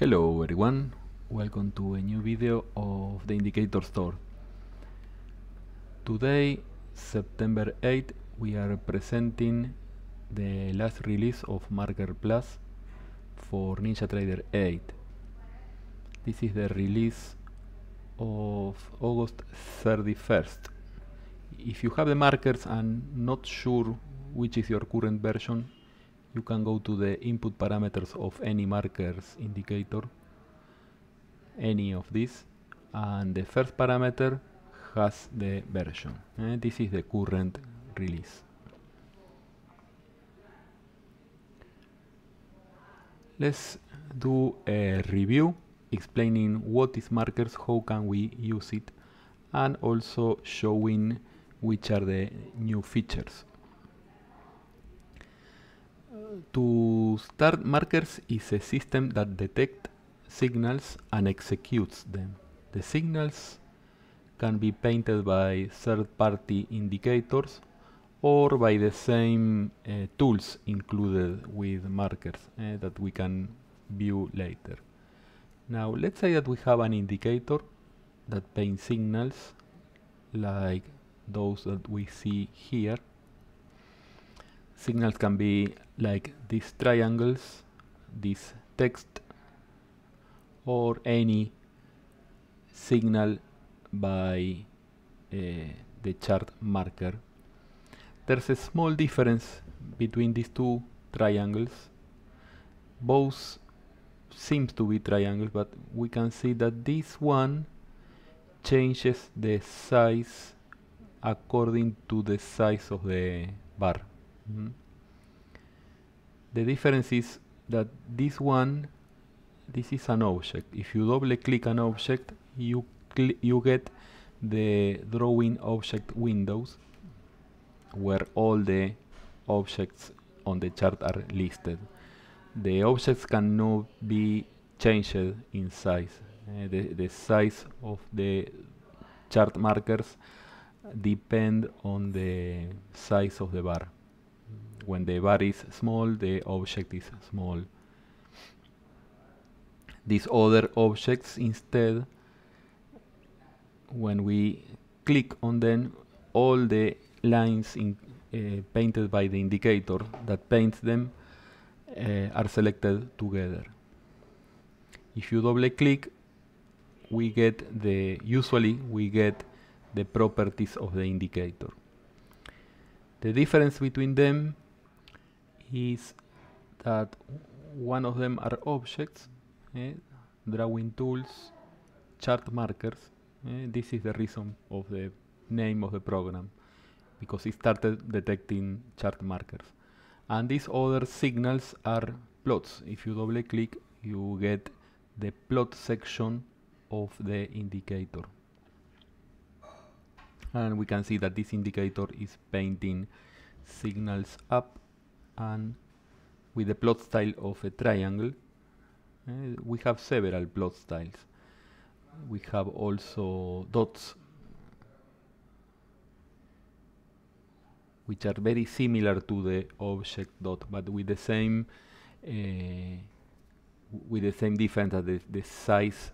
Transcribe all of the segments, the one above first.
Hello everyone, welcome to a new video of the Indicator Store. Today, September 8th, we are presenting the last release of Marker Plus for NinjaTrader 8. This is the release of August 31st. If you have the markers and not sure which is your current version, you can go to the input parameters of any markers indicator any of these and the first parameter has the version and eh, this is the current release let's do a review explaining what is markers how can we use it and also showing which are the new features to start markers is a system that detects signals and executes them. The signals can be painted by third-party indicators or by the same uh, tools included with markers uh, that we can view later. Now let's say that we have an indicator that paints signals like those that we see here signals can be like these triangles, this text, or any signal by uh, the chart marker. There's a small difference between these two triangles. Both seems to be triangles, but we can see that this one changes the size according to the size of the bar. Mm -hmm. The difference is that this one, this is an object. If you double click an object, you, you get the drawing object windows where all the objects on the chart are listed. The objects cannot be changed in size. Uh, the, the size of the chart markers depend on the size of the bar when the bar is small, the object is small. These other objects instead, when we click on them, all the lines in, uh, painted by the indicator that paints them uh, are selected together. If you double click, we get the, usually we get the properties of the indicator. The difference between them is that one of them are objects, eh, drawing tools, chart markers. Eh, this is the reason of the name of the program because it started detecting chart markers. And these other signals are plots. If you double click, you get the plot section of the indicator. And we can see that this indicator is painting signals up and with the plot style of a triangle. Uh, we have several plot styles. We have also dots, which are very similar to the object dot, but with the same uh, with the same difference that the, the size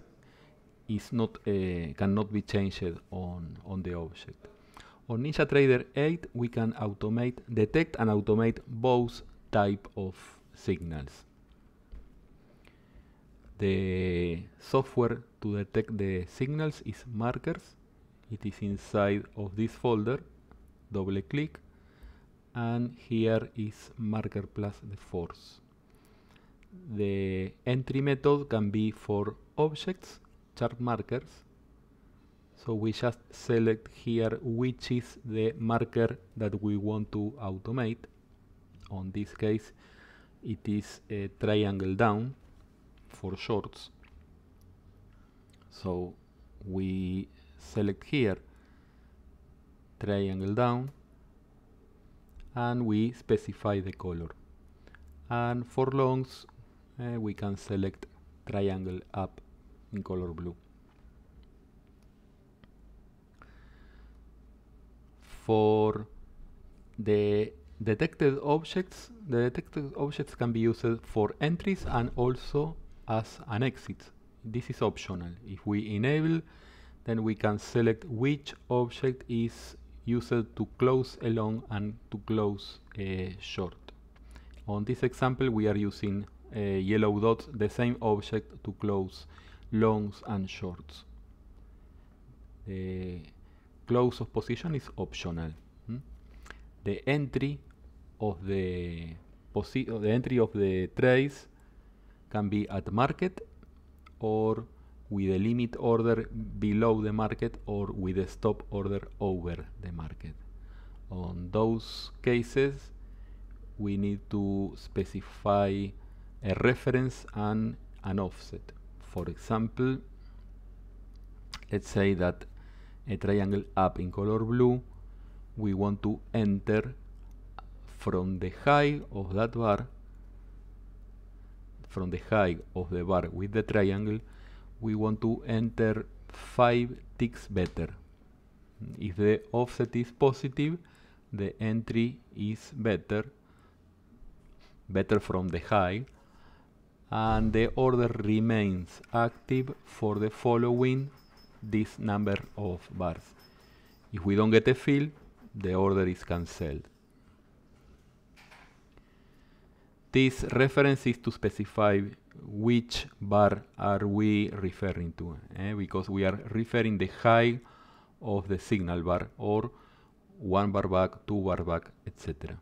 is not uh, cannot be changed on on the object on NinjaTrader 8, we can automate, detect and automate both type of signals. The software to detect the signals is Markers. It is inside of this folder. Double click. And here is Marker plus the force. The entry method can be for objects, chart markers, so we just select here which is the marker that we want to automate. On this case, it is a triangle down for shorts. So we select here triangle down and we specify the color. And for longs, uh, we can select triangle up in color blue. for the detected objects. The detected objects can be used for entries and also as an exit. This is optional. If we enable, then we can select which object is used to close a long and to close a short. On this example, we are using uh, yellow dots, the same object to close longs and shorts. Uh, close of position is optional. The entry of the the entry of the trades can be at market or with a limit order below the market or with a stop order over the market. On those cases, we need to specify a reference and an offset. For example, let's say that a triangle up in color blue we want to enter from the high of that bar from the high of the bar with the triangle we want to enter 5 ticks better if the offset is positive the entry is better better from the high and the order remains active for the following this number of bars. If we don't get a fill, the order is cancelled. This reference is to specify which bar are we referring to, eh? because we are referring the high of the signal bar or one bar back, two bar back, etc.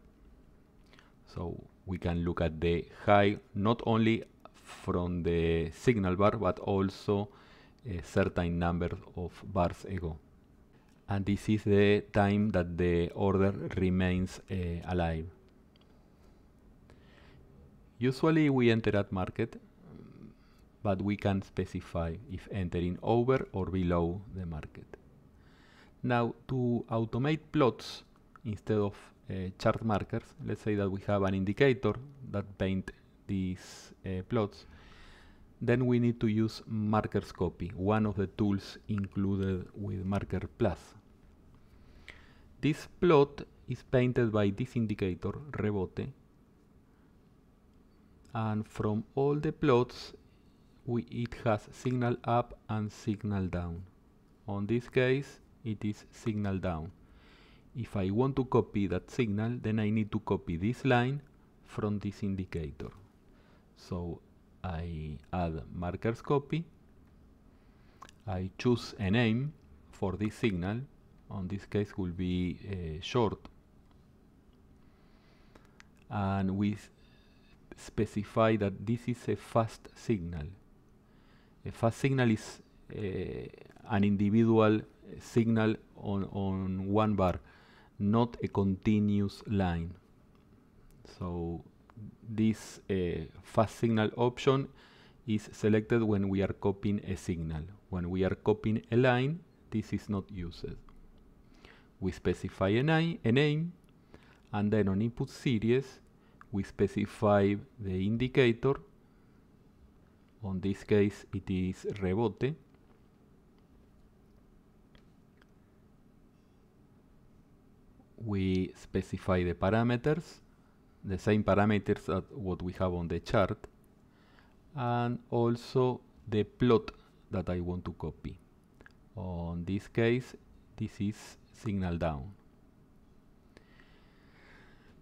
So we can look at the high not only from the signal bar but also a eh, certain number of bars ago. And this is the time that the order remains uh, alive. Usually we enter at market, but we can specify if entering over or below the market. Now to automate plots instead of uh, chart markers, let's say that we have an indicator that paint these uh, plots, then we need to use markers copy, one of the tools included with marker plus. This plot is painted by this indicator, rebote, and from all the plots we, it has signal up and signal down. On this case it is signal down. If I want to copy that signal then I need to copy this line from this indicator. So I add markers copy, I choose a name for this signal, on this case will be uh, short, and we specify that this is a fast signal. A fast signal is uh, an individual signal on, on one bar, not a continuous line. So this uh, fast signal option is selected when we are copying a signal. When we are copying a line, this is not used. We specify a, a name, and then on input series, we specify the indicator. On this case, it is rebote. We specify the parameters the same parameters that what we have on the chart and also the plot that I want to copy. On this case, this is signal down.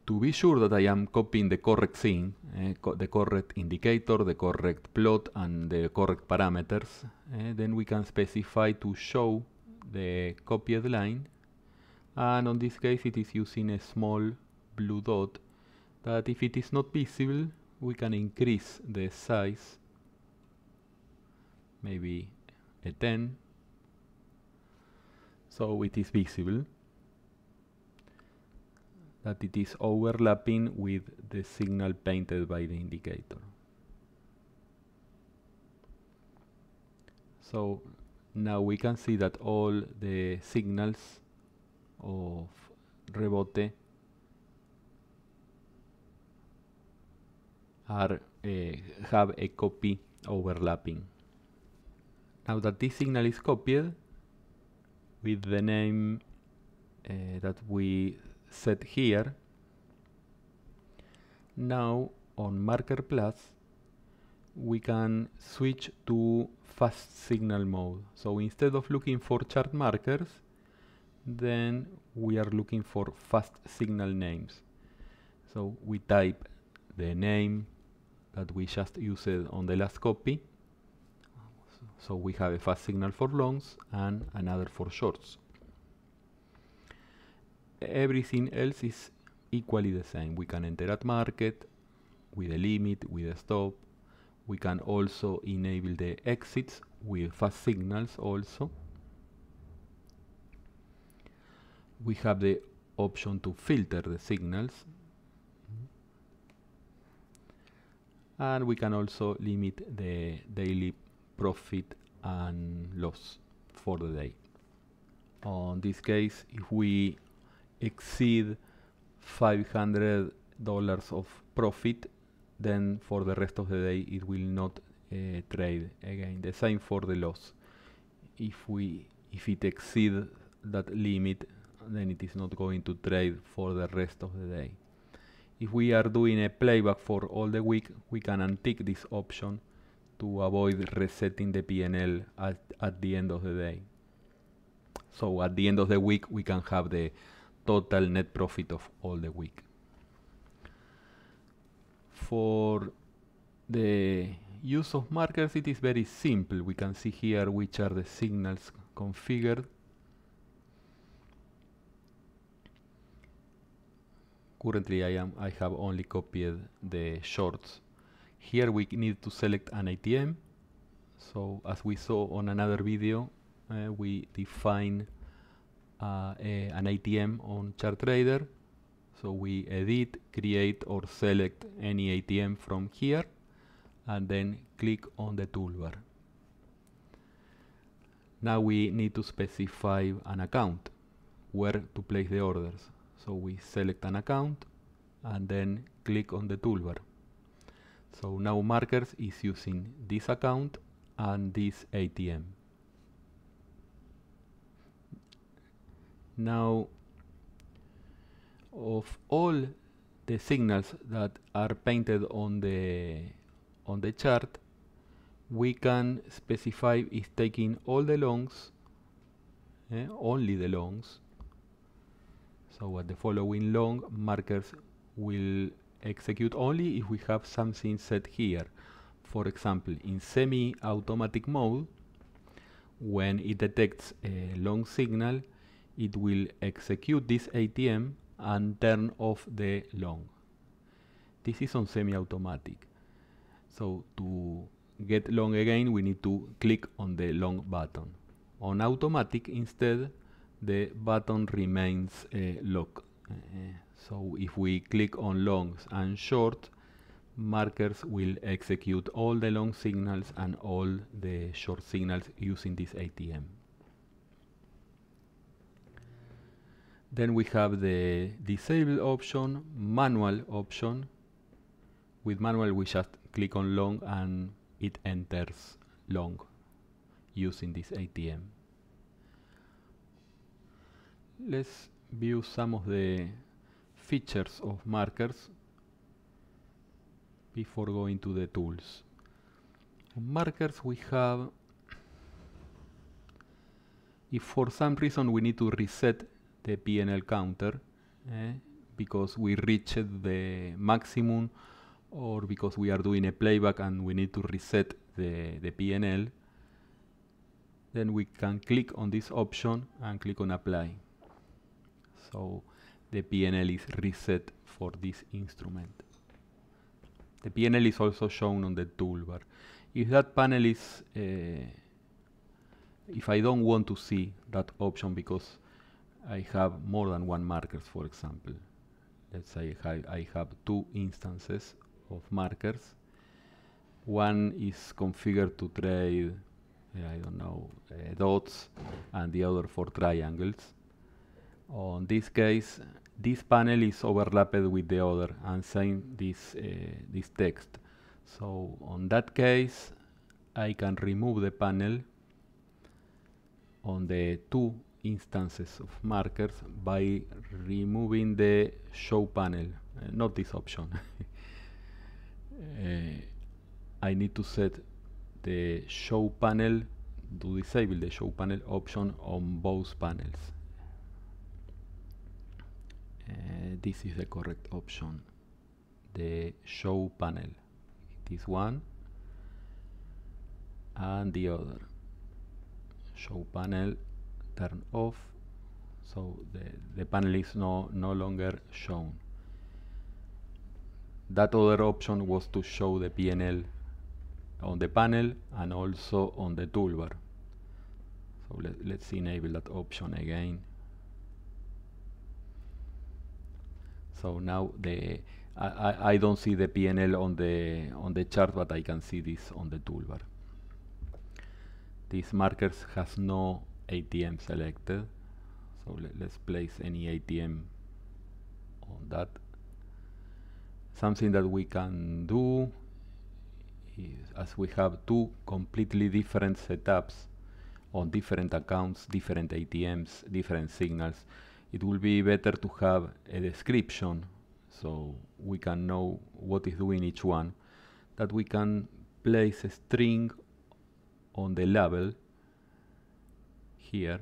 To be sure that I am copying the correct thing, eh, co the correct indicator, the correct plot, and the correct parameters, eh, then we can specify to show the copied line. And on this case, it is using a small blue dot that if it is not visible we can increase the size maybe a 10 so it is visible that it is overlapping with the signal painted by the indicator so now we can see that all the signals of rebote are eh, have a copy overlapping. Now that this signal is copied with the name eh, that we set here, now on marker plus we can switch to fast signal mode so instead of looking for chart markers then we are looking for fast signal names so we type the name that we just used on the last copy. So we have a fast signal for longs and another for shorts. Everything else is equally the same. We can enter at market with a limit, with a stop. We can also enable the exits with fast signals also. We have the option to filter the signals and we can also limit the daily profit and loss for the day. On this case, if we exceed $500 of profit, then for the rest of the day it will not uh, trade again. The same for the loss. If we if it exceeds that limit, then it is not going to trade for the rest of the day. If we are doing a playback for all the week, we can untick this option to avoid resetting the PNL at, at the end of the day. So at the end of the week, we can have the total net profit of all the week. For the use of markers, it is very simple. We can see here which are the signals configured Currently I, am, I have only copied the shorts. Here we need to select an ATM. So as we saw on another video, uh, we define uh, a, an ATM on ChartTrader. So we edit, create or select any ATM from here and then click on the toolbar. Now we need to specify an account where to place the orders. So we select an account and then click on the toolbar. So now Markers is using this account and this ATM. Now, of all the signals that are painted on the on the chart, we can specify is taking all the longs, eh, only the longs, so at the following long, markers will execute only if we have something set here. For example, in semi-automatic mode, when it detects a long signal, it will execute this ATM and turn off the long. This is on semi-automatic. So to get long again, we need to click on the long button. On automatic instead, the button remains eh, locked. Eh, eh, so if we click on longs and short, markers will execute all the long signals and all the short signals using this ATM. Then we have the disable option, manual option. With manual we just click on long and it enters long using this ATM let's view some of the features of markers before going to the tools. On markers we have, if for some reason we need to reset the PNL counter, eh, because we reached the maximum or because we are doing a playback and we need to reset the, the PNL, then we can click on this option and click on apply. So the PNL is reset for this instrument. The PNL is also shown on the toolbar. If that panel is, uh, if I don't want to see that option because I have more than one markers, for example, let's say I, I have two instances of markers. One is configured to trade, uh, I don't know, uh, dots, and the other for triangles on this case, this panel is overlapped with the other and same this, uh, this text. So on that case, I can remove the panel on the two instances of markers by removing the show panel, uh, not this option. uh, I need to set the show panel to disable the show panel option on both panels. Eh, this is the correct option the show panel this one and the other show panel turn off so the, the panel is no, no longer shown that other option was to show the PNL on the panel and also on the toolbar so let, let's enable that option again So now the I, don't see the PNL on the on the chart, but I can see this on the toolbar. These markers has no ATM selected, so let's place any ATM on that. Something that we can do is, as we have two completely different setups on different accounts, different ATMs, different signals it will be better to have a description so we can know what is doing each one that we can place a string on the label here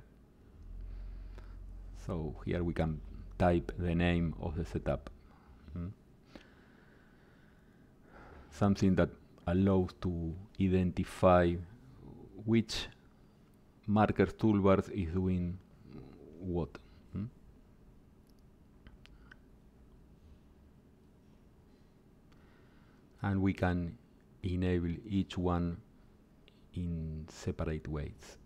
so here we can type the name of the setup mm. something that allows to identify which marker toolbars is doing what and we can enable each one in separate ways.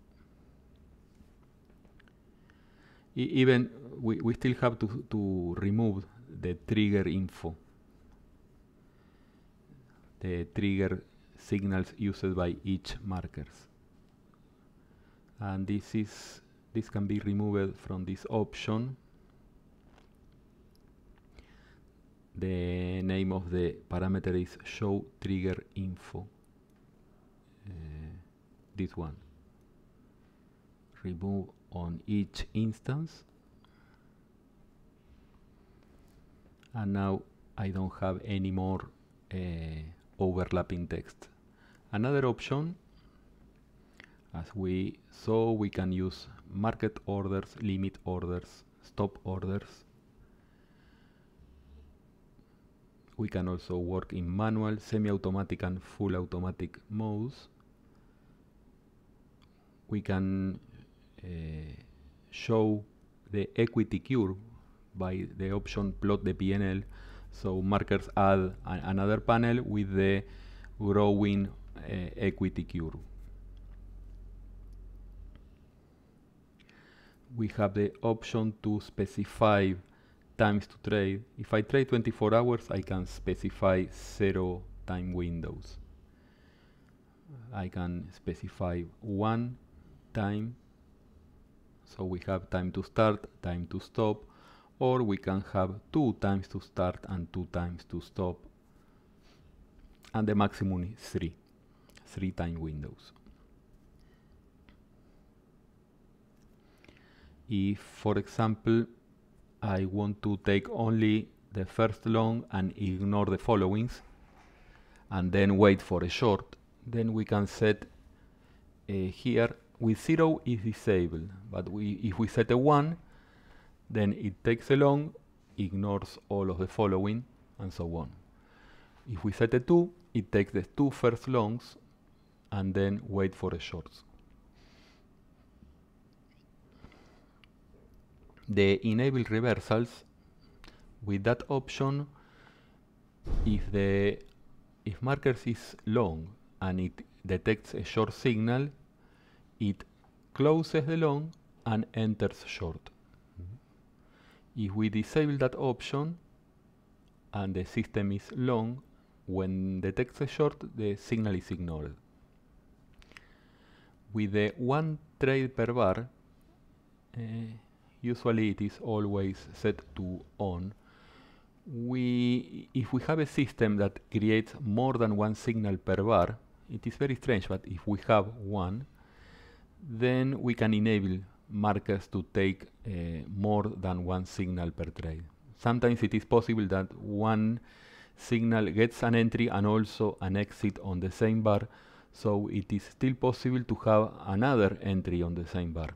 even we, we still have to, to remove the trigger info, the trigger signals used by each markers. And this is this can be removed from this option the name of the parameter is show trigger info uh, this one remove on each instance and now I don't have any more uh, overlapping text another option as we saw we can use market orders limit orders stop orders We can also work in manual, semi-automatic and full automatic modes. We can uh, show the equity curve by the option plot the PNL. So markers add another panel with the growing uh, equity curve. We have the option to specify times to trade. If I trade 24 hours, I can specify zero time windows. I can specify one time. So we have time to start, time to stop, or we can have two times to start and two times to stop. And the maximum is three, three time windows. If, for example, I want to take only the first long and ignore the followings and then wait for a short then we can set uh, here with 0 is disabled but we if we set a 1 then it takes a long ignores all of the following and so on if we set a 2 it takes the two first longs and then wait for a shorts the enable reversals with that option if the if markers is long and it detects a short signal it closes the long and enters short mm-hmm. if we disable that option and the system is long when detects a short the signal is ignored with the one trade per bar uh, usually it is always set to on, we, if we have a system that creates more than one signal per bar, it is very strange, but if we have one, then we can enable markers to take uh, more than one signal per trade. Sometimes it is possible that one signal gets an entry and also an exit on the same bar, so it is still possible to have another entry on the same bar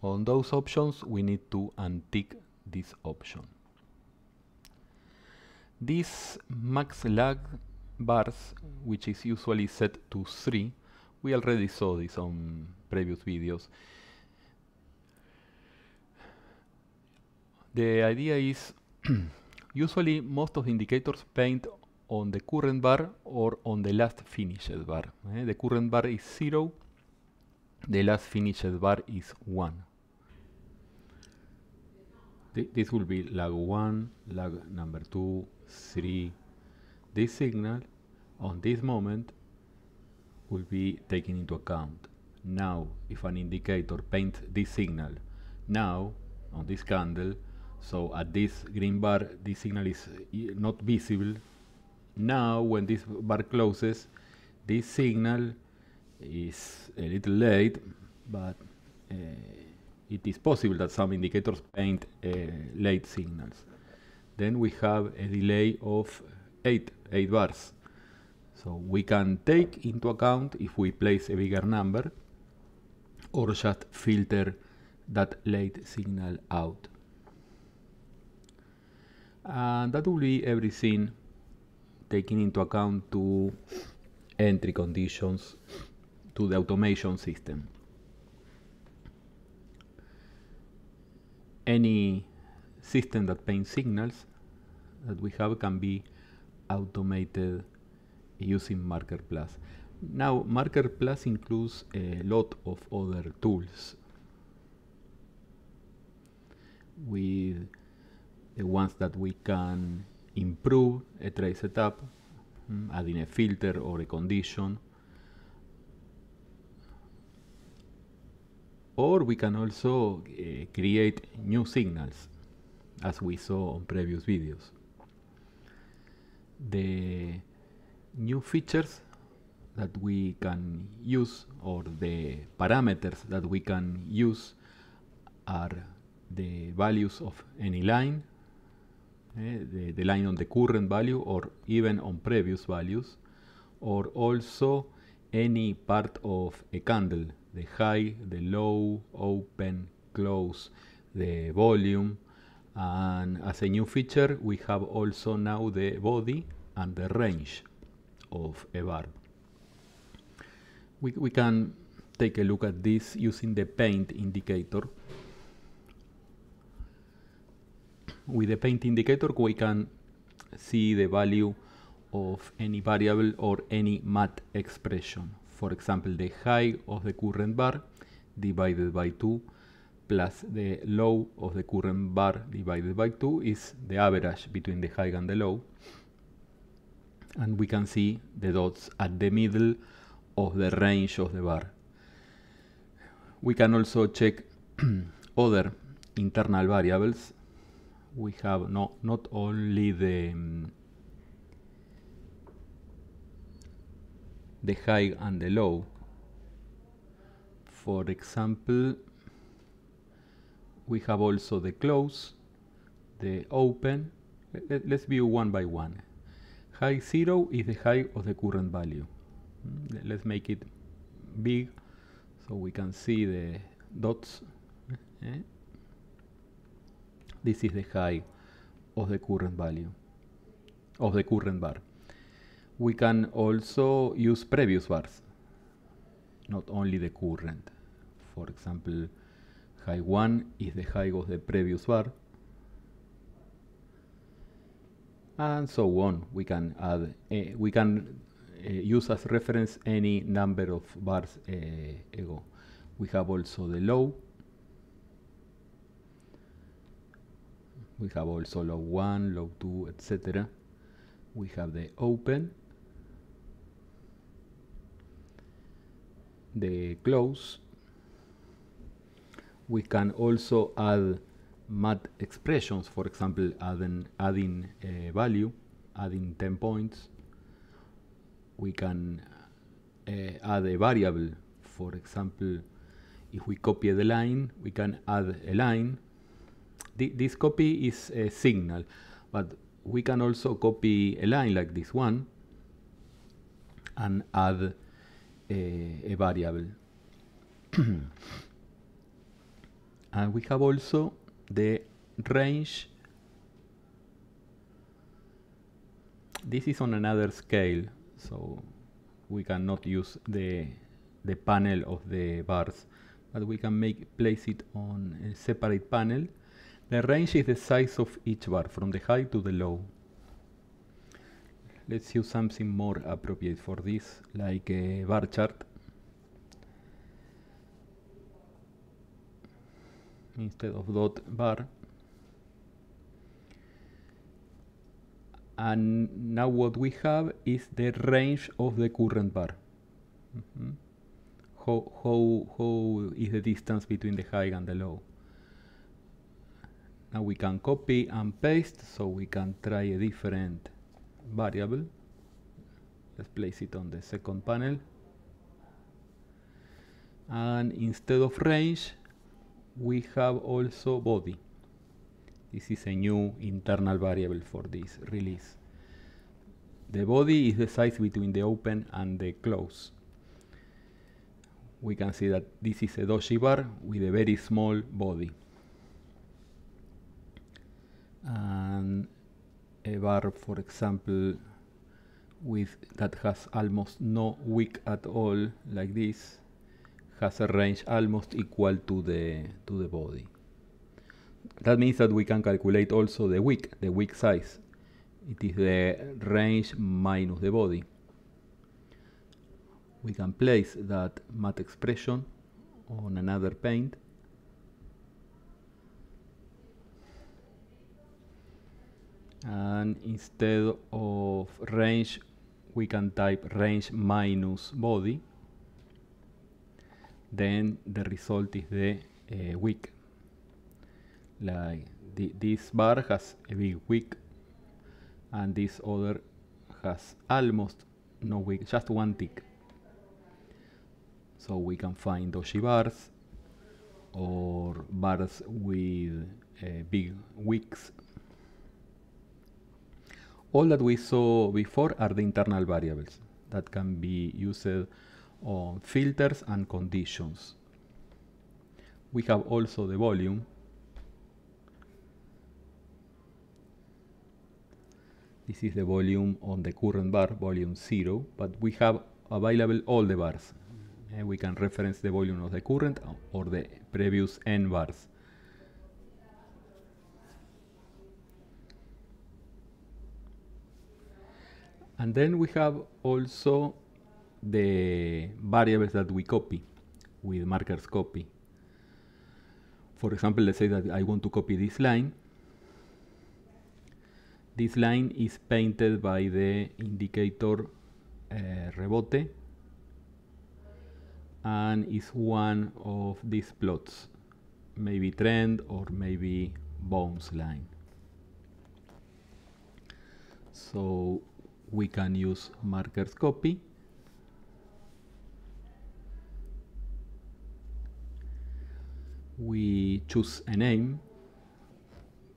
on those options we need to untick this option this max lag bars which is usually set to 3 we already saw this on previous videos the idea is usually most of the indicators paint on the current bar or on the last finished bar eh? the current bar is 0 the last finished bar is 1 Th this will be lag 1, lag number 2, 3. This signal on this moment will be taken into account. Now, if an indicator paints this signal, now on this candle, so at this green bar, this signal is not visible. Now, when this bar closes, this signal is a little late, but uh, it is possible that some indicators paint uh, late signals. Then we have a delay of 8, 8 bars. So we can take into account if we place a bigger number or just filter that late signal out. And that will be everything taking into account to entry conditions to the automation system. any system that paints signals that we have can be automated using Marker Plus. Now, Marker Plus includes a lot of other tools. With the ones that we can improve a trace setup, mm, adding a filter or a condition, or we can also uh, create new signals as we saw on previous videos. The new features that we can use or the parameters that we can use are the values of any line, eh, the, the line on the current value or even on previous values, or also any part of a candle de high, de low, open, close, the volume. And as a new feature, we have also now the body and the range of a bar. We, we can take a look at this using the paint indicator. With the paint indicator, we can see the value of any variable or any math expression for example, the high of the current bar divided by 2 plus the low of the current bar divided by 2 is the average between the high and the low. And we can see the dots at the middle of the range of the bar. We can also check other internal variables. We have no, not only the um, the high and the low. For example, we have also the close, the open. Let, us view one by one. High 0 is the high of the current value. Mm, let's make it big so we can see the dots. Eh? This is the high of the current value, of the current bar we can also use previous bars, not only the current. For example, high 1 is the high of the previous bar, and so on. We can add, uh, we can uh, use as reference any number of bars uh, eh, ago. We have also the low. We have also low 1, low 2, etc. We have the open the close. We can also add math expressions, for example, adding, adding eh, value, adding 10 points. We can uh, add a variable, for example, if we copy the line, we can add a line. Th this copy is a signal, but we can also copy a line like this one and add a eh, eh, variable. and ah, we have also the range this is on another scale so we cannot use the the panel of the bars but we can make place it on a separate panel the range is the size of each bar from the high to the low let's use something more appropriate for this, like a bar chart. Instead of dot bar. And now what we have is the range of the current bar. Mm -hmm. how, how, how is the distance between the high and the low? Now we can copy and paste, so we can try a different variable. Let's place it on the second panel. And instead of range, we have also body. This is a new internal variable for this release. The body is the size between the open and the close. We can see that this is a doji bar with a very small body. And a bar, for example, with that has almost no wick at all, like this, has a range almost equal to the to the body. That means that we can calculate also the wick, the wick size. It is the range minus the body. We can place that math expression on another paint and instead of range we can type range minus body then the result is the uh, eh, week like th this bar has a big week and this other has almost no week just one tick so we can find doji bars or bars with uh, big wicks all that we saw before are the internal variables that can be used on filters and conditions. We have also the volume. This is the volume on the current bar, volume 0, but we have available all the bars. Eh, we can reference the volume of the current or the previous n bars. And then we have also the variables that we copy with markers copy. For example, let's say that I want to copy this line. This line is painted by the indicator uh, rebote and is one of these plots, maybe trend or maybe bounce line. So we can use markers copy we choose a name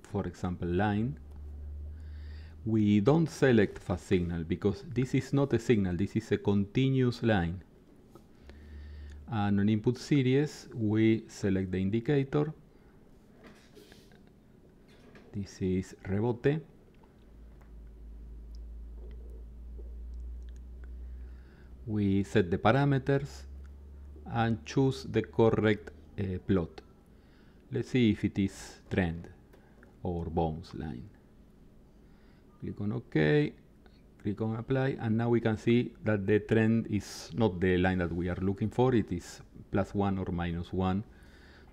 for example line we don't select fast signal because this is not a signal this is a continuous line and on input series we select the indicator this is rebote we set the parameters and choose the correct uh, plot. Let's see if it is trend or bounce line. Click on OK, click on apply, and now we can see that the trend is not the line that we are looking for, it is plus one or minus one,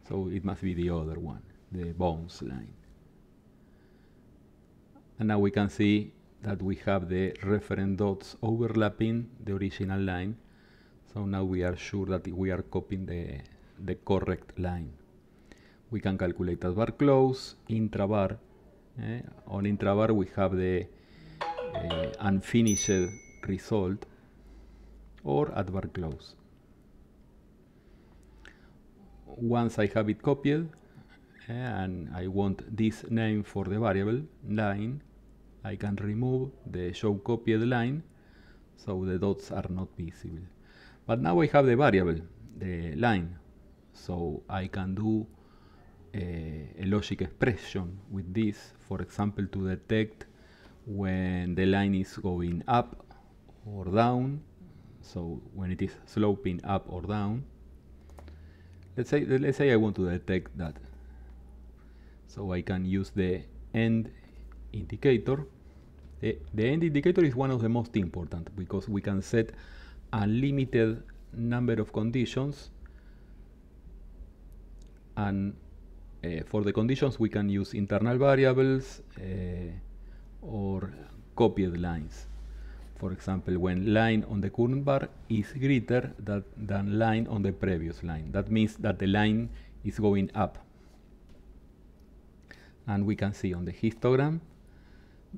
so it must be the other one, the bounce line. And now we can see that we have the reference dots overlapping the original line. So now we are sure that we are copying the, the correct line. We can calculate as bar close, intrabar. Eh? On intrabar we have the uh, unfinished result or at bar close. Once I have it copied eh, and I want this name for the variable line, I can remove the show copied line so the dots are not visible. But now I have the variable, the line, so I can do a, eh, a logic expression with this, for example, to detect when the line is going up or down, so when it is sloping up or down. Let's say, let's say I want to detect that. So I can use the end indicator. The, eh, the end indicator is one of the most important because we can set unlimited number of conditions and uh, for the conditions we can use internal variables uh, or copied lines. For example, when line on the current bar is greater that, than line on the previous line. That means that the line is going up. And we can see on the histogram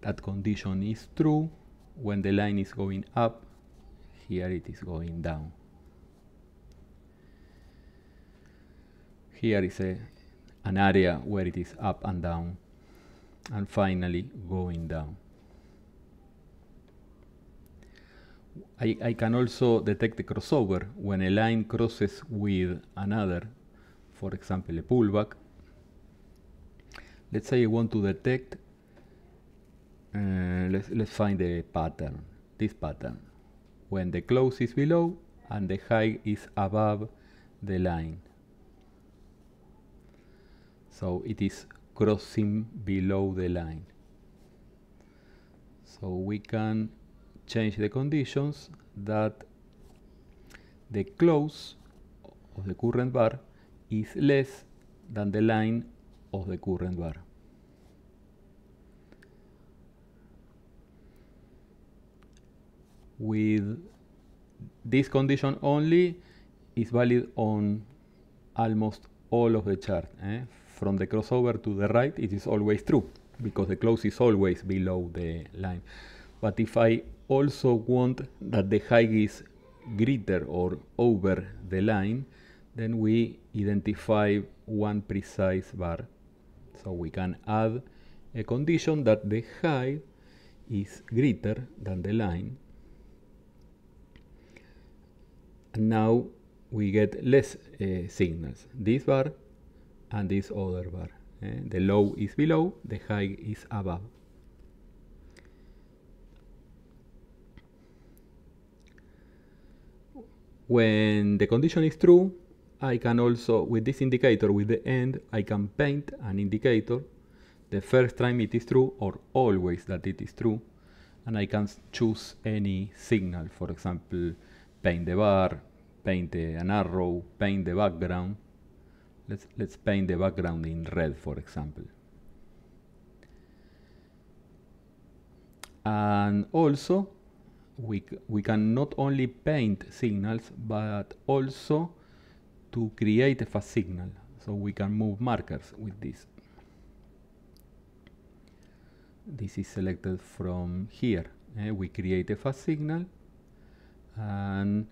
that condition is true when the line is going up, here it is going down. Here is a, an area where it is up and down, and finally going down. I, I can also detect the crossover when a line crosses with another, for example a pullback. Let's say I want to detect uh, let's, let's find the pattern, this pattern. When the close is below and the high is above the line. So it is crossing below the line. So we can change the conditions that the close of the current bar is less than the line of the current bar. with this condition only is valid on almost all of the chart. Eh? From the crossover to the right, it is always true because the close is always below the line. But if I also want that the high is greater or over the line, then we identify one precise bar. So we can add a condition that the high is greater than the line now we get less uh, signals this bar and this other bar eh? the low is below the high is above when the condition is true I can also with this indicator with the end I can paint an indicator the first time it is true or always that it is true and I can choose any signal for example paint the bar, paint the, an arrow, paint the background. Let's, let's paint the background in red, for example. And also, we, we can not only paint signals, but also to create a fast signal. So we can move markers with this. This is selected from here. Eh? We create a fast signal and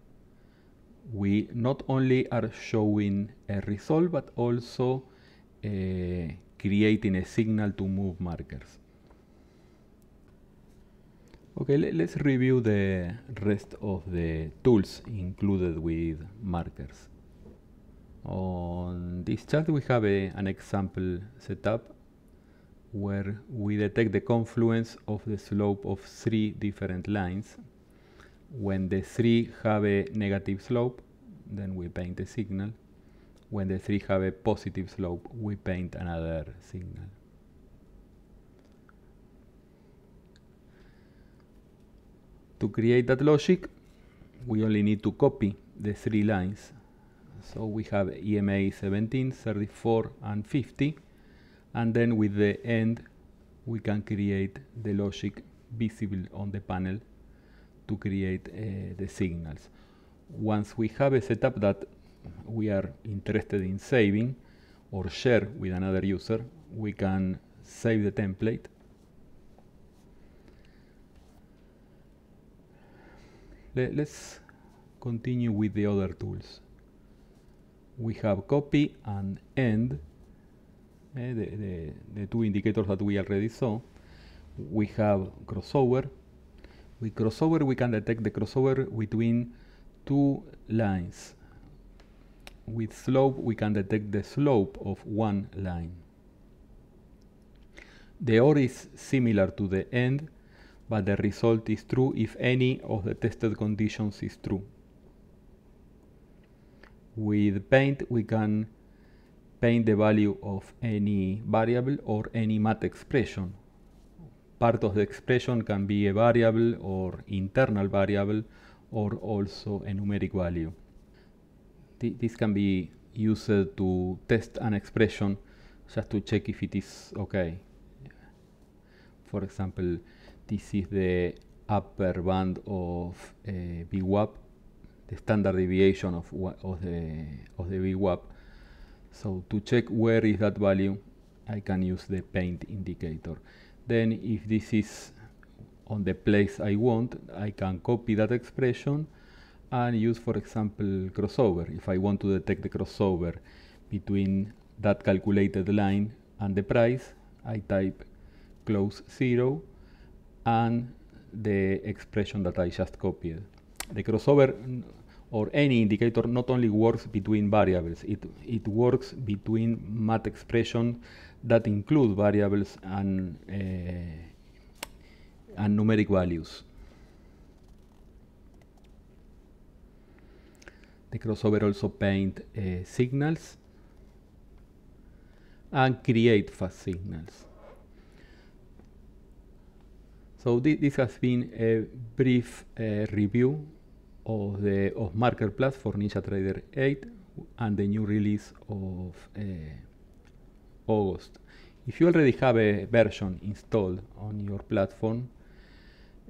we not only are showing a result but also uh, creating a signal to move markers. Okay, let, us review the rest of the tools included with markers. On this chart we have a, an example setup where we detect the confluence of the slope of three different lines when the 3 have a negative slope, then we paint a signal. When the 3 have a positive slope, we paint another signal. To create that logic, we only need to copy the three lines. So we have EMA 17, 34, and 50. And then with the end, we can create the logic visible on the panel to create uh, the signals. Once we have a setup that we are interested in saving or share with another user, we can save the template. Let's continue with the other tools. We have copy and end, eh, the, the, the two indicators that we already saw. We have crossover, with crossover we can detect the crossover between two lines with slope we can detect the slope of one line the OR is similar to the end but the result is true if any of the tested conditions is true with paint we can paint the value of any variable or any math expression part of the expression can be a variable or internal variable or also a numeric value. Th this can be used to test an expression just to check if it is okay. For example, this is the upper band of uh, VWAP, the standard deviation of, of, the, of the VWAP. So to check where is that value, I can use the paint indicator. Then if this is on the place I want, I can copy that expression and use, for example, crossover. If I want to detect the crossover between that calculated line and the price, I type close zero and the expression that I just copied. The crossover or any indicator not only works between variables, it, it works between math expressions that include variables and, uh, and numeric values. The crossover also paint uh, signals and create fast signals. So this has been a brief uh, review of the of Marker Plus for Ninja Trader 8 and the new release of uh, August. If you already have a version installed on your platform,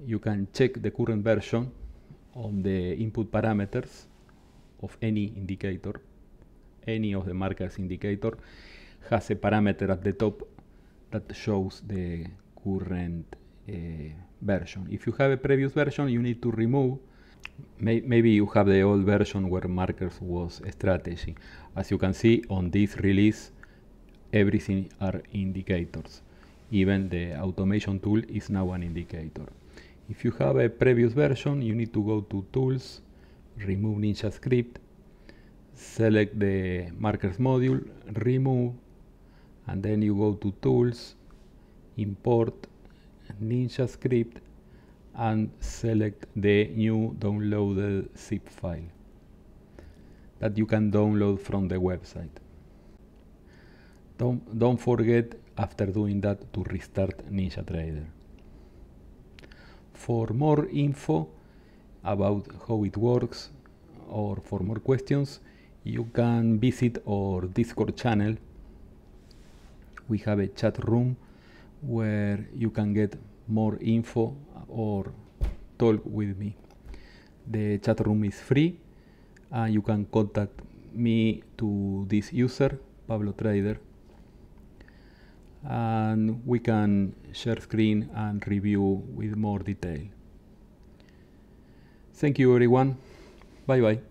you can check the current version on the input parameters of any indicator. Any of the markers indicator has a parameter at the top that shows the current uh, version. If you have a previous version, you need to remove May, maybe you have the old version where markers was strategy. As you can see on this release, everything are indicators. Even the automation tool is now an indicator. If you have a previous version, you need to go to Tools, Remove Ninja Script, select the Markers module, Remove, and then you go to Tools, Import, Ninja Script, and select the new downloaded zip file that you can download from the website. Don't, don't forget after doing that to restart NinjaTrader. For more info about how it works or for more questions, you can visit our Discord channel. We have a chat room where you can get more info or talk with me. The chat room is free. and you can contact me to this user, Pablo Trader, and we can share screen and review with more detail. Thank you everyone. Bye bye.